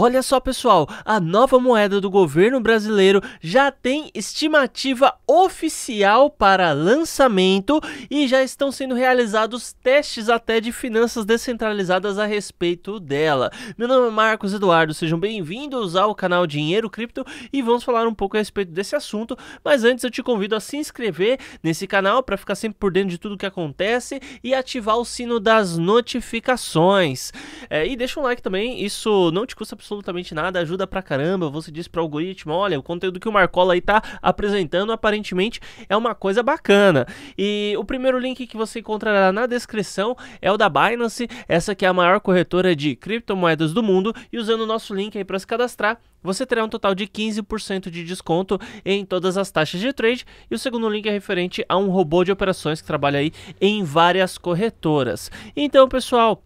Olha só, pessoal, a nova moeda do governo brasileiro já tem estimativa oficial para lançamento e já estão sendo realizados testes até de finanças descentralizadas a respeito dela. Meu nome é Marcos Eduardo, sejam bem-vindos ao canal Dinheiro Cripto e vamos falar um pouco a respeito desse assunto, mas antes eu te convido a se inscrever nesse canal para ficar sempre por dentro de tudo que acontece e ativar o sino das notificações. É, e deixa um like também, isso não te custa absolutamente nada, ajuda pra caramba. Você diz pro algoritmo: olha, o conteúdo que o Marcola aí tá apresentando aparentemente é uma coisa bacana. E o primeiro link que você encontrará na descrição é o da Binance, essa que é a maior corretora de criptomoedas do mundo. E usando o nosso link aí para se cadastrar, você terá um total de 15% de desconto em todas as taxas de trade. E o segundo link é referente a um robô de operações que trabalha aí em várias corretoras. Então, pessoal.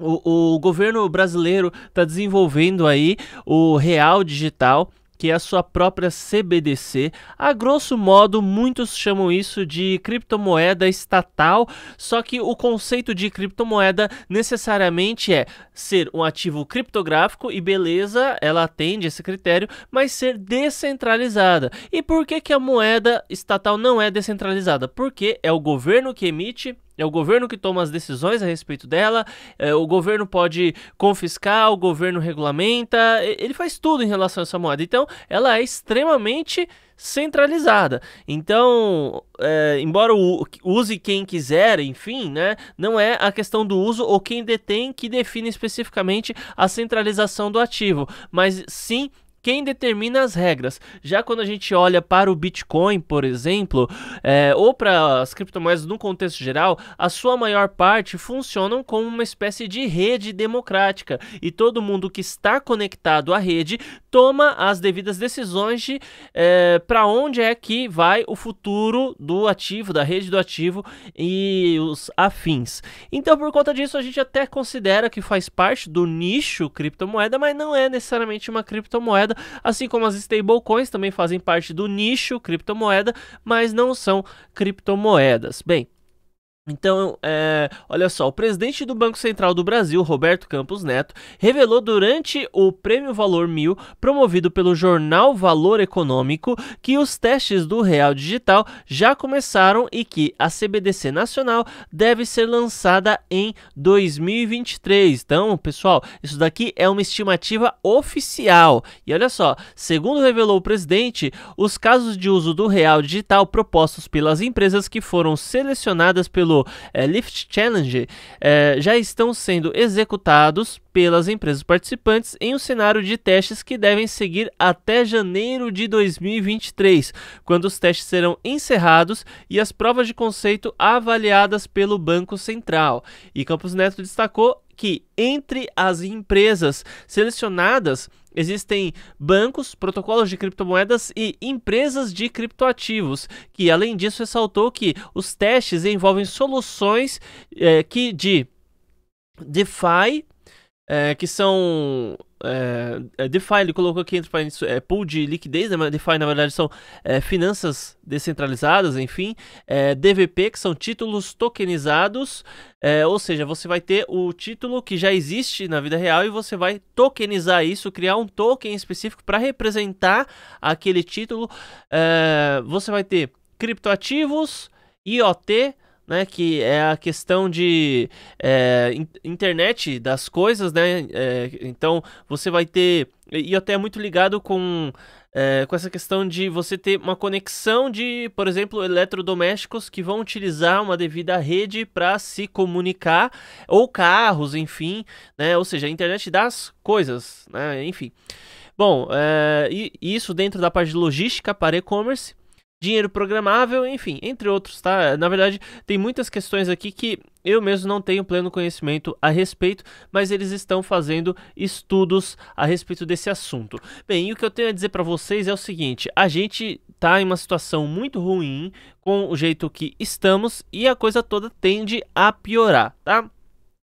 O, o governo brasileiro está desenvolvendo aí o real digital que é a sua própria CBDC. A grosso modo, muitos chamam isso de criptomoeda estatal, só que o conceito de criptomoeda necessariamente é ser um ativo criptográfico e beleza, ela atende esse critério, mas ser descentralizada. E por que que a moeda estatal não é descentralizada? Porque é o governo que emite é o governo que toma as decisões a respeito dela, é, o governo pode confiscar, o governo regulamenta, ele faz tudo em relação a essa moeda. Então, ela é extremamente centralizada. Então, é, embora use quem quiser, enfim, né, não é a questão do uso ou quem detém que define especificamente a centralização do ativo, mas sim quem determina as regras. Já quando a gente olha para o Bitcoin, por exemplo, é, ou para as criptomoedas no contexto geral, a sua maior parte funcionam como uma espécie de rede democrática e todo mundo que está conectado à rede toma as devidas decisões de é, eh, para onde é que vai o futuro do ativo, da rede do ativo e os afins. Então, por conta disso, a gente até considera que faz parte do nicho criptomoeda, mas não é necessariamente uma criptomoeda, assim como as stablecoins também fazem parte do nicho criptomoeda, mas não são criptomoedas. Bem, então, é, olha só, o presidente do Banco Central do Brasil, Roberto Campos Neto, revelou durante o Prêmio Valor Mil, promovido pelo jornal Valor Econômico, que os testes do Real Digital já começaram e que a CBDC Nacional deve ser lançada em 2023. Então, pessoal, isso daqui é uma estimativa oficial. E olha só, segundo revelou o presidente, os casos de uso do Real Digital propostos pelas empresas que foram selecionadas pelo é, Lift Challenge é, já estão sendo executados pelas empresas participantes em um cenário de testes que devem seguir até janeiro de 2023, quando os testes serão encerrados e as provas de conceito avaliadas pelo Banco Central. E Campos Neto destacou que entre as empresas selecionadas existem bancos, protocolos de criptomoedas e empresas de criptoativos, que além disso ressaltou que os testes envolvem soluções eh, que de DeFi, eh, que são é, é, DeFi, ele colocou aqui entre parênteses, é, pool de liquidez, né? DeFi na verdade são é, finanças descentralizadas, enfim, é, DVP, que são títulos tokenizados, é, ou seja, você vai ter o título que já existe na vida real e você vai tokenizar isso, criar um token específico para representar aquele título. É, você vai ter criptoativos, IoT, né, que é a questão de é, internet das coisas, né? É, então você vai ter e até é muito ligado com é, com essa questão de você ter uma conexão de, por exemplo, eletrodomésticos que vão utilizar uma devida rede para se comunicar, ou carros, enfim, né? Ou seja, a internet das coisas, né? Enfim. Bom, é, e isso dentro da parte de logística para e-commerce dinheiro programável, enfim, entre outros, tá? Na verdade, tem muitas questões aqui que eu mesmo não tenho pleno conhecimento a respeito, mas eles estão fazendo estudos a respeito desse assunto. Bem, e o que eu tenho a dizer para vocês é o seguinte: a gente tá em uma situação muito ruim com o jeito que estamos e a coisa toda tende a piorar, tá?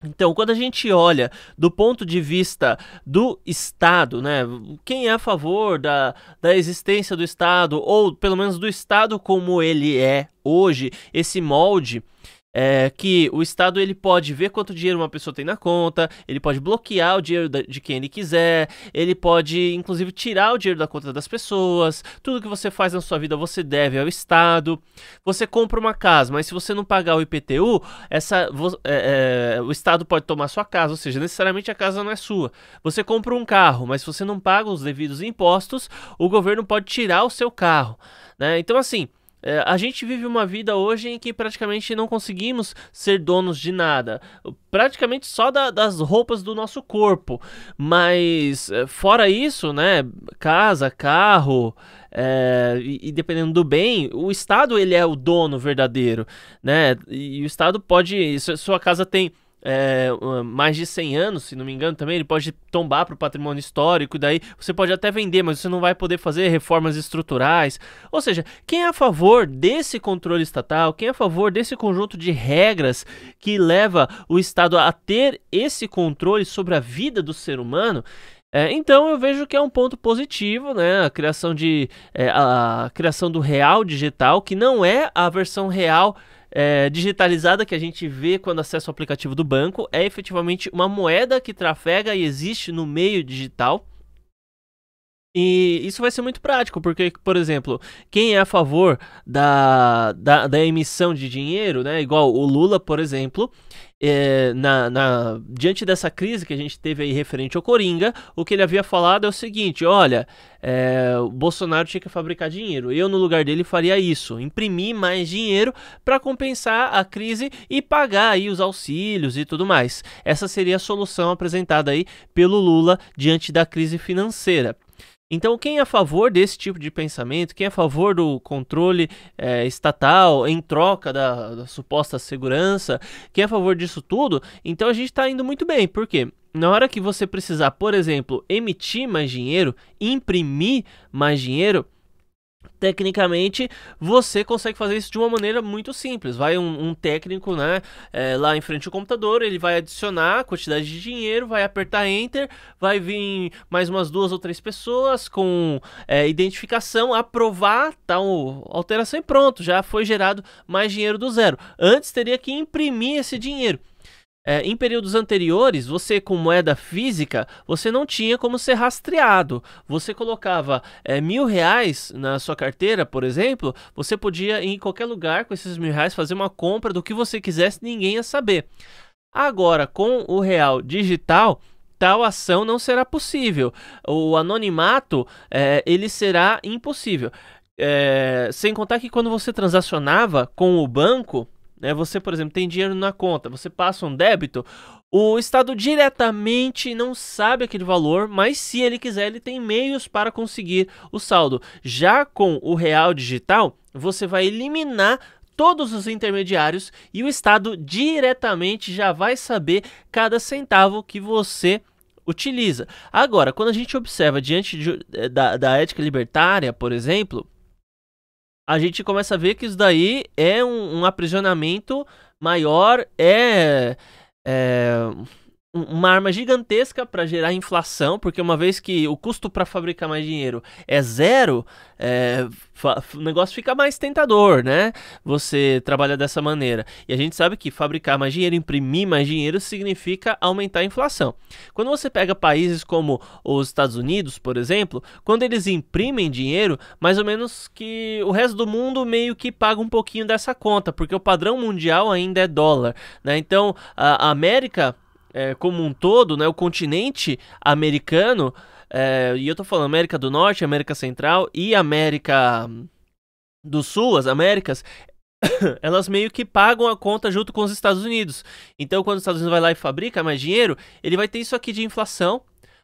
Então, quando a gente olha do ponto de vista do Estado, né, quem é a favor da, da existência do Estado, ou pelo menos do Estado como ele é hoje, esse molde é, que o Estado ele pode ver quanto dinheiro uma pessoa tem na conta, ele pode bloquear o dinheiro de quem ele quiser, ele pode inclusive tirar o dinheiro da conta das pessoas. Tudo que você faz na sua vida você deve ao Estado. Você compra uma casa, mas se você não pagar o IPTU, essa, é, é, o Estado pode tomar sua casa, ou seja, necessariamente a casa não é sua. Você compra um carro, mas se você não paga os devidos impostos, o governo pode tirar o seu carro. Né? Então, assim. É, a gente vive uma vida hoje em que praticamente não conseguimos ser donos de nada, praticamente só da, das roupas do nosso corpo. Mas é, fora isso, né, casa, carro, é, e, dependendo do bem, o Estado ele é o dono verdadeiro, né? E, e o Estado pode, sua casa tem é, mais de 100 anos, se não me engano, também, ele pode tombar para o patrimônio histórico, e daí você pode até vender, mas você não vai poder fazer reformas estruturais. Ou seja, quem é a favor desse controle estatal, quem é a favor desse conjunto de regras que leva o Estado a ter esse controle sobre a vida do ser humano, é, então eu vejo que é um ponto positivo, né? A criação de é, a criação do real digital, que não é a versão real é, digitalizada que a gente vê quando acessa o aplicativo do banco é efetivamente uma moeda que trafega e existe no meio digital. E isso vai ser muito prático, porque, por exemplo, quem é a favor da, da, da emissão de dinheiro, né? Igual o Lula, por exemplo, é, na, na, diante dessa crise que a gente teve aí referente ao Coringa, o que ele havia falado é o seguinte: olha, é, o Bolsonaro tinha que fabricar dinheiro, eu no lugar dele faria isso, imprimir mais dinheiro para compensar a crise e pagar aí os auxílios e tudo mais. Essa seria a solução apresentada aí pelo Lula diante da crise financeira. Então, quem é a favor desse tipo de pensamento, quem é a favor do controle é, estatal em troca da, da, suposta segurança, quem é a favor disso tudo, então a gente está indo muito bem. Por quê? Na hora que você precisar, por exemplo, emitir mais dinheiro, imprimir mais dinheiro, Tecnicamente, você consegue fazer isso de uma maneira muito simples. Vai um, um técnico né, é, lá em frente ao computador, ele vai adicionar a quantidade de dinheiro, vai apertar Enter, vai vir mais umas duas ou três pessoas com é, identificação, aprovar tal tá, alteração e pronto, já foi gerado mais dinheiro do zero. Antes teria que imprimir esse dinheiro. É, em períodos anteriores, você com moeda física, você não tinha como ser rastreado. Você colocava é, mil reais na sua carteira, por exemplo, você podia ir em qualquer lugar com esses mil reais fazer uma compra do que você quisesse, ninguém ia saber. Agora, com o real digital, tal ação não será possível. O anonimato é, ele será impossível. É, sem contar que quando você transacionava com o banco, né? Você, por exemplo, tem dinheiro na conta, você passa um débito, o Estado diretamente não sabe aquele valor, mas se ele quiser, ele tem meios para conseguir o saldo. Já com o real digital, você vai eliminar todos os intermediários e o Estado diretamente já vai saber cada centavo que você utiliza. Agora, quando a gente observa diante de, eh, da, da ética libertária, por exemplo, a gente começa a ver que isso daí é um, um aprisionamento maior, é, é uma arma gigantesca para gerar inflação, porque uma vez que o custo para fabricar mais dinheiro é zero, é, o negócio fica mais tentador, né? Você trabalha dessa maneira. E a gente sabe que fabricar mais dinheiro, imprimir mais dinheiro, significa aumentar a inflação. Quando você pega países como os Estados Unidos, por exemplo, quando eles imprimem dinheiro, mais ou menos que o resto do mundo meio que paga um pouquinho dessa conta, porque o padrão mundial ainda é dólar, né? Então a América é, como um todo, né, o continente americano, é, e eu tô falando América do Norte, América Central e América do Sul, as Américas, elas meio que pagam a conta junto com os Estados Unidos. Então, quando os Estados Unidos vai lá e fabrica mais dinheiro, ele vai ter isso aqui de inflação.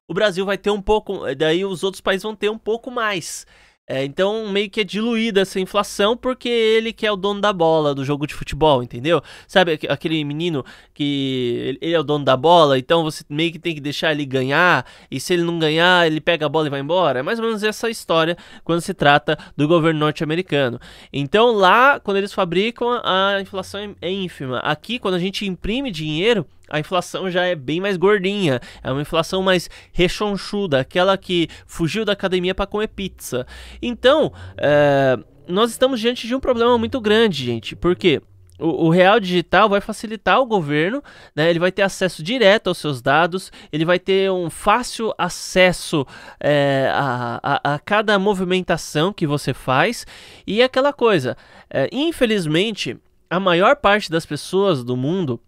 O Brasil vai ter um pouco, daí os outros países vão ter um pouco mais. É, então, meio que é diluída essa inflação porque ele que é o dono da bola do jogo de futebol, entendeu? Sabe aquele menino que ele é o dono da bola, então você meio que tem que deixar ele ganhar, e se ele não ganhar, ele pega a bola e vai embora. É mais ou menos essa história quando se trata do governo norte-americano. Então, lá, quando eles fabricam, a inflação é, é ínfima. Aqui, quando a gente imprime dinheiro, a inflação já é bem mais gordinha, é uma inflação mais rechonchuda, aquela que fugiu da academia para comer pizza. Então, é, nós estamos diante de um problema muito grande, gente, porque o, o real digital vai facilitar o governo, né? ele vai ter acesso direto aos seus dados, ele vai ter um fácil acesso é, a, a, a, cada movimentação que você faz, e é aquela coisa, é, infelizmente, a maior parte das pessoas do mundo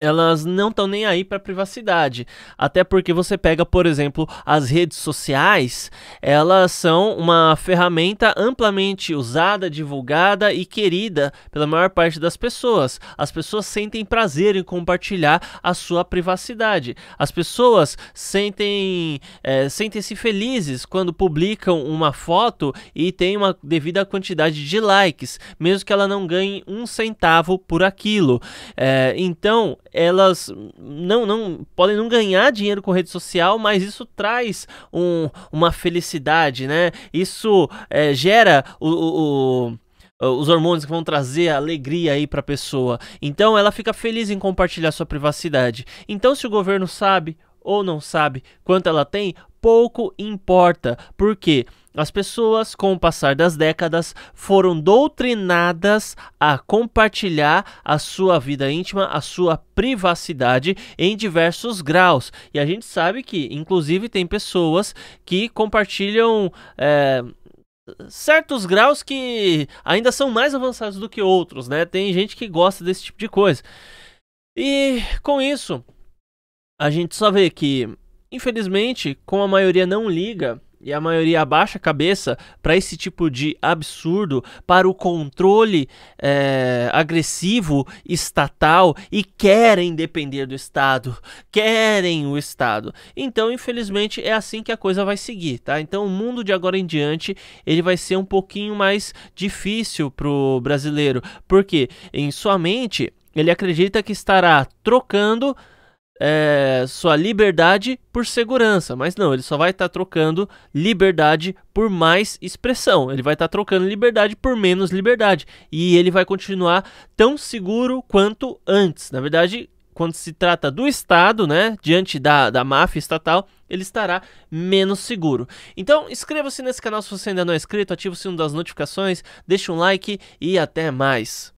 elas não estão nem aí para privacidade. Até porque você pega, por exemplo, as redes sociais, elas são uma ferramenta amplamente usada, divulgada e querida pela maior parte das pessoas. As pessoas sentem prazer em compartilhar a sua privacidade. As pessoas sentem é, sentem-se felizes quando publicam uma foto e tem uma devida quantidade de likes, mesmo que ela não ganhe um centavo por aquilo. É, então elas não, não podem não ganhar dinheiro com rede social, mas isso traz um, uma felicidade, né? Isso é, gera o, o, o, os hormônios que vão trazer alegria aí para a pessoa. Então ela fica feliz em compartilhar sua privacidade. Então se o governo sabe ou não sabe quanto ela tem, pouco importa. Por quê? Porque as pessoas, com o passar das décadas, foram doutrinadas a compartilhar a sua vida íntima, a sua privacidade em diversos graus. E a gente sabe que, inclusive, tem pessoas que compartilham. É, certos graus que ainda são mais avançados do que outros, né? Tem gente que gosta desse tipo de coisa. E com isso, a gente só vê que, infelizmente, como a maioria não liga e a maioria abaixa a cabeça para esse tipo de absurdo, para o controle é, agressivo estatal e querem depender do Estado, querem o Estado. Então, infelizmente, é assim que a coisa vai seguir, tá? Então, o mundo de agora em diante ele vai ser um pouquinho mais difícil pro brasileiro, porque em sua mente ele acredita que estará trocando é, sua liberdade por segurança. Mas não, ele só vai estar tá trocando liberdade por mais expressão. Ele vai estar tá trocando liberdade por menos liberdade. E ele vai continuar tão seguro quanto antes. Na verdade, quando se trata do Estado, né, diante da, da máfia estatal, ele estará menos seguro. Então, inscreva-se nesse canal se você ainda não é inscrito, ative o sino das notificações, deixe um like e até mais.